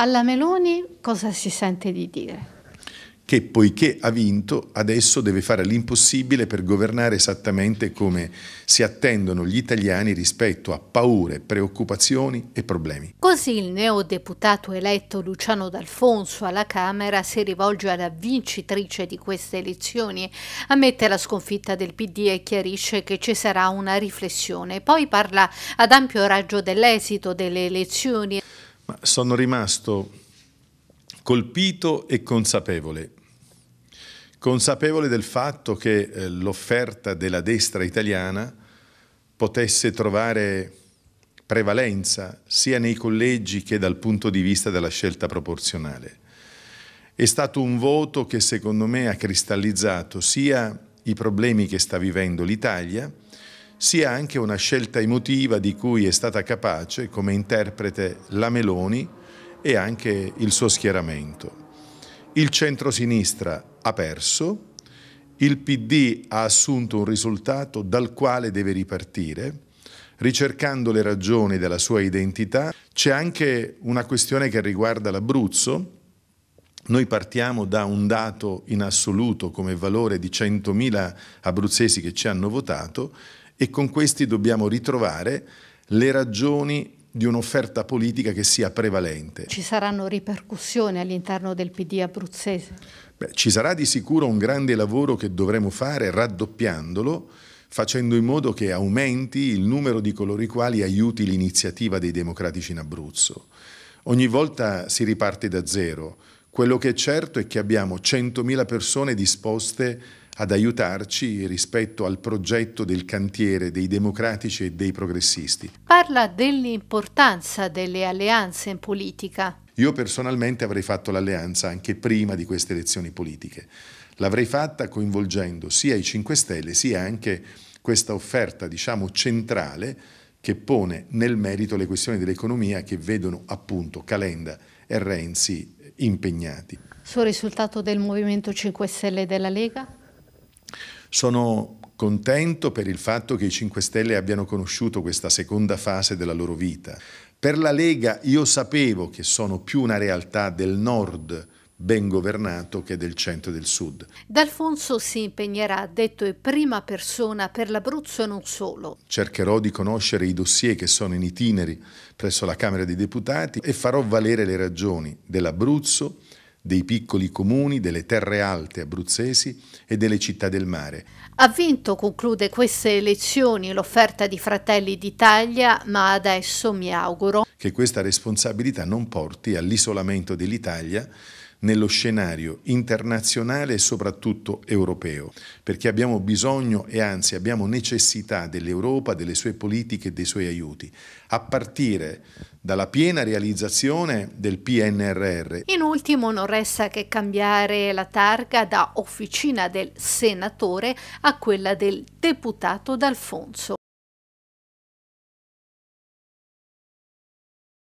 alla Meloni cosa si sente di dire? Che poiché ha vinto, adesso deve fare l'impossibile per governare esattamente come si attendono gli italiani rispetto a paure, preoccupazioni e problemi. Così il neodeputato eletto Luciano D'Alfonso alla Camera si rivolge alla vincitrice di queste elezioni, ammette la sconfitta del PD e chiarisce che ci sarà una riflessione. Poi parla ad ampio raggio dell'esito delle elezioni ma sono rimasto colpito e consapevole. Consapevole del fatto che eh, l'offerta della destra italiana potesse trovare prevalenza sia nei collegi che dal punto di vista della scelta proporzionale. È stato un voto che secondo me ha cristallizzato sia i problemi che sta vivendo l'Italia, sia anche una scelta emotiva di cui è stata capace come interprete la Meloni e anche il suo schieramento. Il centro-sinistra ha perso, il PD ha assunto un risultato dal quale deve ripartire, ricercando le ragioni della sua identità. C'è anche una questione che riguarda l'Abruzzo. Noi partiamo da un dato in assoluto come valore di 100.000 abruzzesi che ci hanno votato e con questi dobbiamo ritrovare le ragioni di un'offerta politica che sia prevalente. Ci saranno ripercussioni all'interno del PD abruzzese? Beh, ci sarà di sicuro un grande lavoro che dovremo fare raddoppiandolo, facendo in modo che aumenti il numero di coloro i quali aiuti l'iniziativa dei democratici in Abruzzo. Ogni volta si riparte da zero. Quello che è certo è che abbiamo 100.000 persone disposte ad aiutarci rispetto al progetto del cantiere dei democratici e dei progressisti. Parla dell'importanza delle alleanze in politica. Io personalmente avrei fatto l'alleanza anche prima di queste elezioni politiche. L'avrei fatta coinvolgendo sia i 5 Stelle sia anche questa offerta, diciamo, centrale che pone nel merito le questioni dell'economia che vedono appunto Calenda e Renzi impegnati. Sul risultato del Movimento 5 Stelle e della Lega? Sono contento per il fatto che i 5 Stelle abbiano conosciuto questa seconda fase della loro vita. Per la Lega io sapevo che sono più una realtà del nord ben governato che del centro e del sud. D'Alfonso si impegnerà, detto in prima persona, per l'Abruzzo e non solo. Cercherò di conoscere i dossier che sono in itineri presso la Camera dei Deputati e farò valere le ragioni dell'Abruzzo, dei piccoli comuni, delle terre alte abruzzesi e delle città del mare. Ha vinto, conclude queste elezioni, l'offerta di Fratelli d'Italia, ma adesso mi auguro che questa responsabilità non porti all'isolamento dell'Italia nello scenario internazionale e soprattutto europeo, perché abbiamo bisogno e anzi abbiamo necessità dell'Europa, delle sue politiche e dei suoi aiuti, a partire dalla piena realizzazione del PNRR. In ultimo non resta che cambiare la targa da officina del senatore a quella del deputato D'Alfonso.